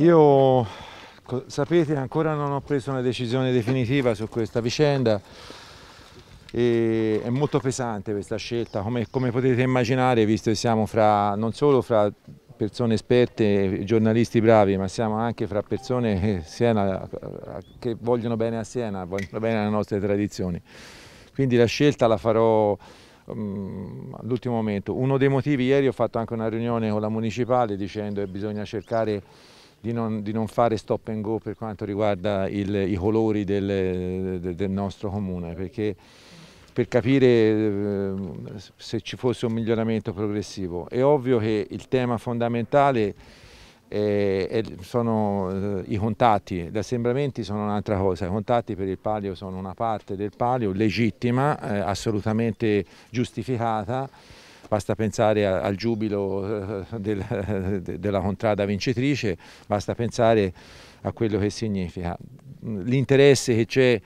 Io, sapete, ancora non ho preso una decisione definitiva su questa vicenda. E è molto pesante questa scelta, come, come, potete immaginare, visto che siamo fra, non solo fra persone esperte, giornalisti bravi, ma siamo anche fra persone che, Siena, che vogliono bene a Siena, vogliono bene alle nostre tradizioni. Quindi la scelta la farò um, all'ultimo momento. Uno dei motivi, ieri ho fatto anche una riunione con la municipale dicendo che bisogna cercare di non, di non, fare stop and go per quanto riguarda il, i colori del, del nostro comune, perché per capire eh, se ci fosse un miglioramento progressivo. È ovvio che il tema fondamentale è, sono eh, i contatti, gli assembramenti sono un'altra cosa, i contatti per il palio sono una parte del palio legittima, eh, assolutamente giustificata, basta pensare al giubilo eh, del, della contrada vincitrice, basta pensare a quello che significa. L'interesse che c'è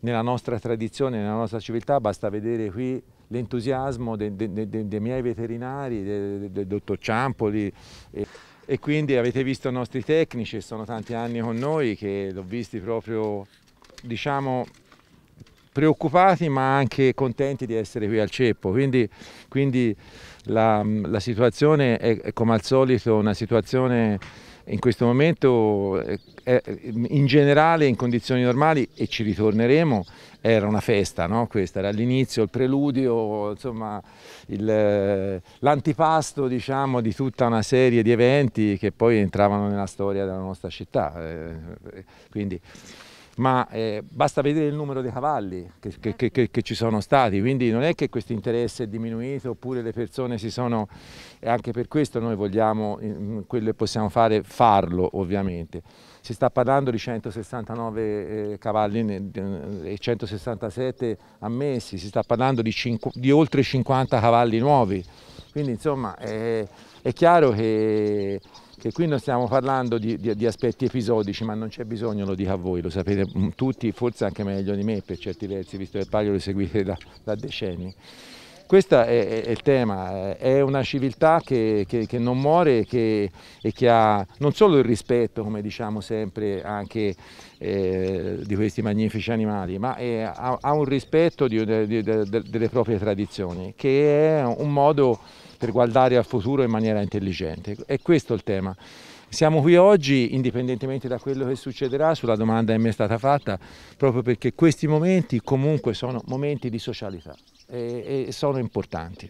nella nostra tradizione, nella nostra civiltà, basta vedere qui l'entusiasmo dei, dei, dei, dei, miei veterinari, del dottor Ciampoli. E, e quindi avete visto i nostri tecnici, sono tanti anni con noi che l'ho visti proprio, diciamo, preoccupati ma anche contenti di essere qui al ceppo, quindi, quindi la, la, situazione è, è come al solito una situazione in questo momento eh, in generale in condizioni normali e ci ritorneremo era una festa no? questa era l'inizio il preludio insomma eh, l'antipasto diciamo, di tutta una serie di eventi che poi entravano nella storia della nostra città eh, quindi ma eh, basta vedere il numero dei cavalli che, che, che, che, ci sono stati, quindi non è che questo interesse è diminuito oppure le persone si sono, e anche per questo noi vogliamo, quello che possiamo fare, farlo ovviamente. Si sta parlando di 169 eh, cavalli e 167 ammessi, si sta parlando di, di oltre 50 cavalli nuovi, quindi insomma è, è chiaro che che qui non stiamo parlando di, di, di aspetti episodici, ma non c'è bisogno, lo dico a voi, lo sapete tutti, forse anche meglio di me per certi versi, visto che il Paglio lo seguite da, da decenni. Questo è, è, il tema, è una civiltà che, che, che non muore che, e che ha non solo il rispetto, come diciamo sempre, anche eh, di questi magnifici animali, ma è, ha, ha, un rispetto di, di, delle proprie tradizioni, che è un modo per guardare al futuro in maniera intelligente. E questo è il tema. Siamo qui oggi, indipendentemente da quello che succederà, sulla domanda che mi è stata fatta, proprio perché questi momenti comunque sono momenti di socialità e, e sono importanti.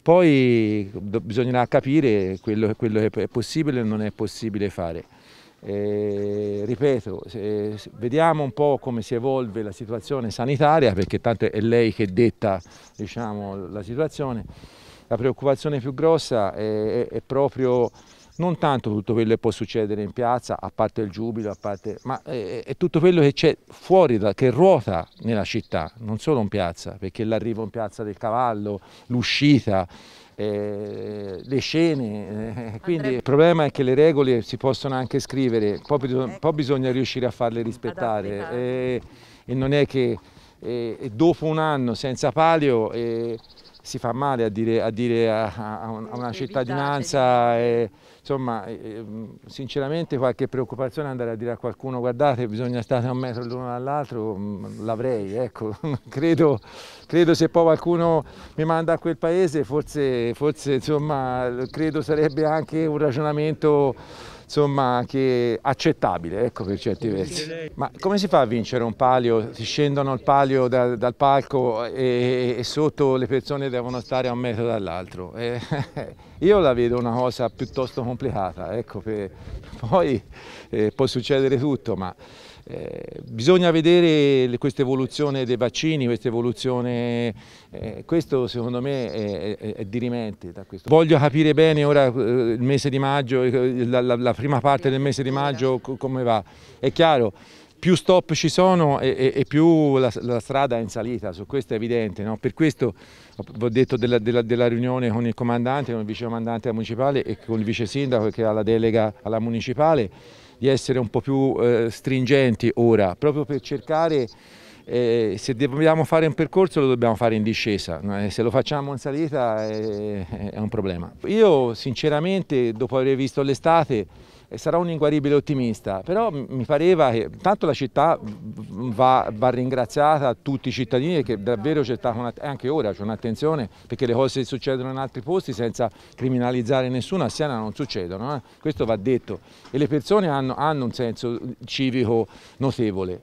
Poi bisognerà capire quello, quello, che è possibile e non è possibile fare. E, ripeto, se, vediamo un po' come si evolve la situazione sanitaria, perché tanto è lei che detta diciamo, la situazione la preoccupazione più grossa è, è, è proprio non tanto tutto quello che può succedere in piazza, a parte il giubilo, a parte, ma è, è, tutto quello che c'è fuori, da, che ruota nella città, non solo in piazza, perché l'arrivo in piazza del cavallo, l'uscita, eh, le scene, eh, quindi il problema è che le regole si possono anche scrivere, poi, bisogna, poi bisogna riuscire a farle rispettare eh, e non è che eh, dopo un anno senza palio eh, si fa male a dire a, dire a, a una cittadinanza. E, insomma, sinceramente qualche preoccupazione andare a dire a qualcuno guardate bisogna stare a un metro l'uno dall'altro, l'avrei, ecco. credo, credo, se poi qualcuno mi manda a quel paese forse, forse insomma, credo sarebbe anche un ragionamento insomma, che accettabile, ecco per certi versi. Ma come si fa a vincere un palio? Si scendono il palio da, dal palco e, e, sotto le persone devono stare a un metro dall'altro. Eh, io la vedo una cosa piuttosto complicata, ecco, per, poi eh, può succedere tutto, ma... Eh, bisogna vedere questa evoluzione dei vaccini, questa evoluzione, eh, questo secondo me è, è, è dirimente. Voglio capire bene ora eh, il mese di maggio, eh, la, la, la, prima parte del mese di maggio come va. È chiaro, più stop ci sono e, e, e più la, la, strada è in salita, su questo è evidente. No? Per questo ho detto della, della, della, riunione con il comandante, con il vicecomandante municipale e con il vice sindaco che ha la delega alla municipale di essere un po' più eh, stringenti ora, proprio per cercare, eh, se dobbiamo fare un percorso lo dobbiamo fare in discesa, se lo facciamo in salita è, eh, è un problema. Io sinceramente dopo aver visto l'estate sarò un inguaribile ottimista, però mi pareva che tanto la città va, va ringraziata a tutti i cittadini che davvero c'è stata una, anche ora c'è un'attenzione perché le cose succedono in altri posti senza criminalizzare nessuno, a Siena non succedono, eh? questo va detto e le persone hanno, hanno un senso civico notevole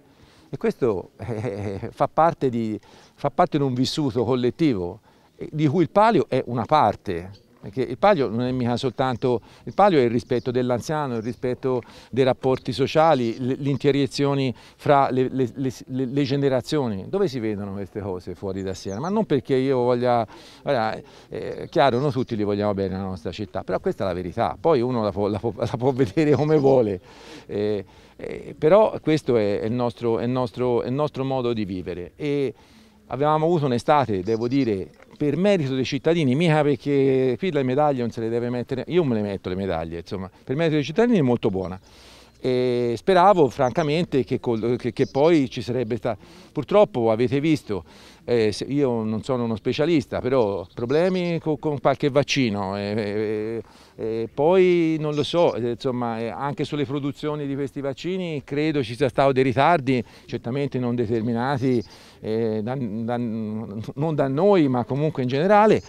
e questo eh, eh fa, parte di, fa parte di un vissuto collettivo eh, di cui il palio è una parte. Perché il palio non è mica soltanto, il palio è il rispetto dell'anziano, il rispetto dei rapporti sociali, l'interazione fra le, le, le, le, generazioni. Dove si vedono queste cose fuori da Siena? Ma non perché io voglia, guarda, eh, è chiaro, noi tutti li vogliamo bene nella nostra città, però questa è la verità, poi uno la può, la può, la può vedere come vuole. Eh, eh, però questo è il, nostro, è, il nostro, è il nostro modo di vivere e avevamo avuto un'estate, devo dire, per merito dei cittadini, mica perché qui le medaglie non se le deve mettere, io me le metto le medaglie, insomma, per merito dei cittadini è molto buona. E speravo francamente che, che, che, poi ci sarebbe stato, purtroppo avete visto, eh, io non sono uno specialista, però problemi con, con qualche vaccino, eh, eh, eh, poi non lo so, eh, insomma eh, anche sulle produzioni di questi vaccini credo ci sia stato dei ritardi, certamente non determinati da, da, non da noi ma comunque in generale.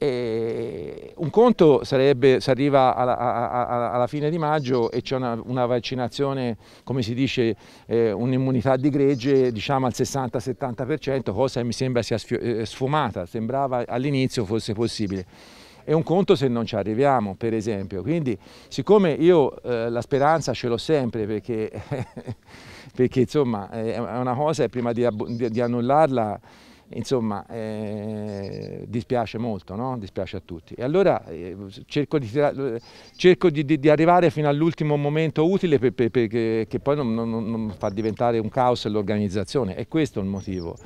E un conto sarebbe, se arriva alla, alla, alla, fine di maggio e c'è una, una, vaccinazione, come si dice, eh, un'immunità di gregge diciamo al 60-70%, cosa che mi sembra sia eh, sfumata, sembrava all'inizio fosse possibile. E un conto se non ci arriviamo, per esempio. Quindi, siccome io eh, la speranza ce l'ho sempre, perché, perché, insomma è una cosa prima di, di, di annullarla insomma eh, dispiace molto, no? dispiace a tutti. E allora eh, cerco, di, cerco di, di, di, arrivare fino all'ultimo momento utile per, per, per, che, che poi non, non, non fa diventare un caos l'organizzazione, è questo il motivo.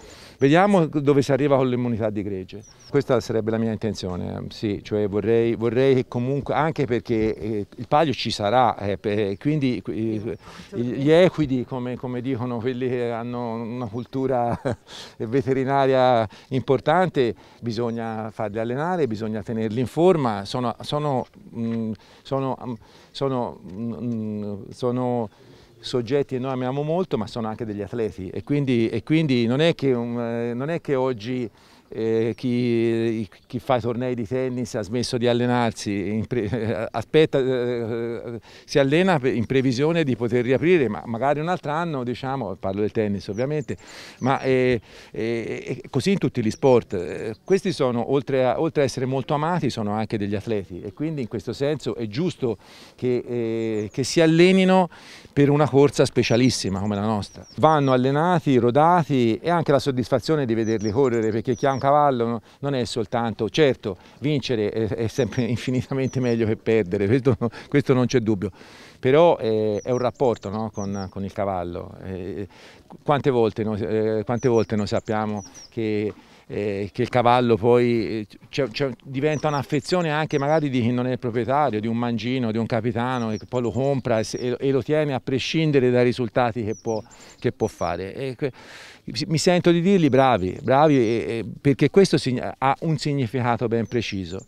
Vediamo dove si arriva con l'immunità di gregge. Questa sarebbe la mia intenzione, eh, sì, cioè vorrei, vorrei comunque, anche perché eh, il palio ci sarà, eh, eh, quindi eh, gli equidi, come, come, dicono quelli che hanno una cultura eh, veterinaria importante, bisogna farli allenare, bisogna tenerli in forma, sono, sono, mh, mm, sono, mh, mm, sono mh, mm, soggetti che noi amiamo molto, ma sono anche degli atleti e quindi, e quindi non, è che, eh, non è che oggi eh, chi, chi, fa i tornei di tennis ha smesso di allenarsi, eh, aspetta, eh, eh, si allena in previsione di poter riaprire, ma magari un altro anno, diciamo, parlo del tennis ovviamente, ma è eh, così in tutti gli sport. Questi sono, oltre a, oltre a, essere molto amati, sono anche degli atleti e quindi in questo senso è giusto che, che si allenino per una corsa specialissima come la nostra. Vanno allenati, rodati e anche la soddisfazione di vederli correre perché chi ha un cavallo non è soltanto, certo, vincere è, sempre infinitamente meglio che perdere, questo, questo non c'è dubbio, però è, eh, è un rapporto no? con, con, il cavallo. Eh, quante volte, no? Eh, quante volte noi sappiamo che eh, che il cavallo poi cioè, cioè, diventa un'affezione anche magari di chi non è il proprietario, di un mangino, di un capitano e poi lo compra e, e, lo tiene a prescindere dai risultati che può, che può fare. E, mi sento di dirgli bravi, bravi e, perché questo ha un significato ben preciso,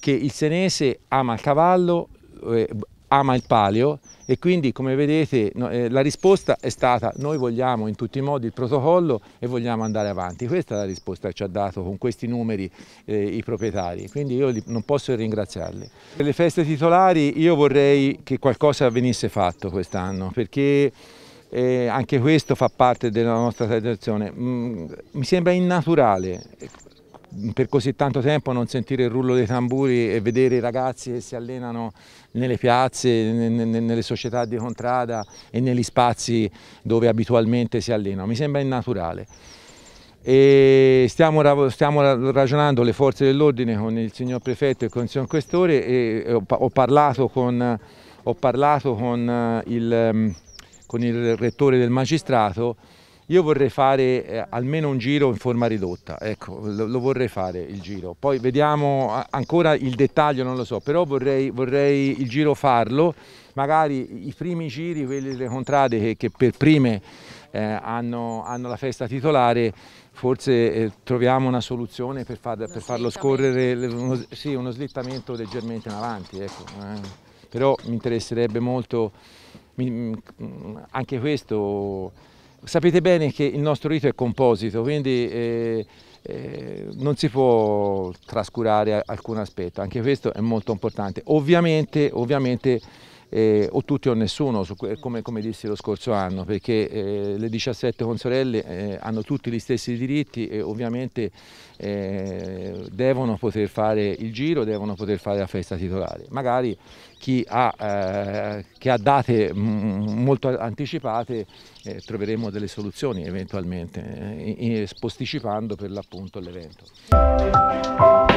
che il senese ama il cavallo, eh, ama il palio e quindi come vedete no, eh, la risposta è stata noi vogliamo in tutti i modi il protocollo e vogliamo andare avanti. Questa è la risposta che ci ha dato con questi numeri eh, i proprietari, quindi io li, non posso ringraziarli. Per le feste titolari io vorrei che qualcosa venisse fatto quest'anno perché eh, anche questo fa parte della nostra tradizione. Mm, mi sembra innaturale per così tanto tempo non sentire il rullo dei tamburi e vedere i ragazzi che si allenano nelle piazze, nelle società di contrada e negli spazi dove abitualmente si allenano, mi sembra innaturale. E stiamo, stiamo ragionando le forze dell'ordine con il signor prefetto e con il signor questore e ho, parlato con, ho parlato con, eh, il, mm, con il rettore del magistrato io vorrei fare eh, almeno un giro in forma ridotta, ecco, lo, lo, vorrei fare il giro. Poi vediamo ancora il dettaglio, non lo so, però vorrei, vorrei il giro farlo, magari i primi giri, quelli delle contrade che, che per prime eh, hanno, hanno, la festa titolare, forse eh, troviamo una soluzione per, far, per farlo scorrere, uno, sì, uno slittamento leggermente in avanti, ecco. Eh. Però mi interesserebbe molto, mi, anche questo Sapete bene che il nostro rito è composito, quindi eh, eh, non si può trascurare alcun aspetto, anche questo è molto importante. Ovviamente, ovviamente eh, o tutti o nessuno, come, come, dissi lo scorso anno, perché eh, le 17 consorelle eh, hanno tutti gli stessi diritti e ovviamente eh, devono poter fare il giro, devono poter fare la festa titolare. Magari chi ha, eh, che ha date mm, molto anticipate eh, troveremo delle soluzioni eventualmente, posticipando per l'appunto l'evento.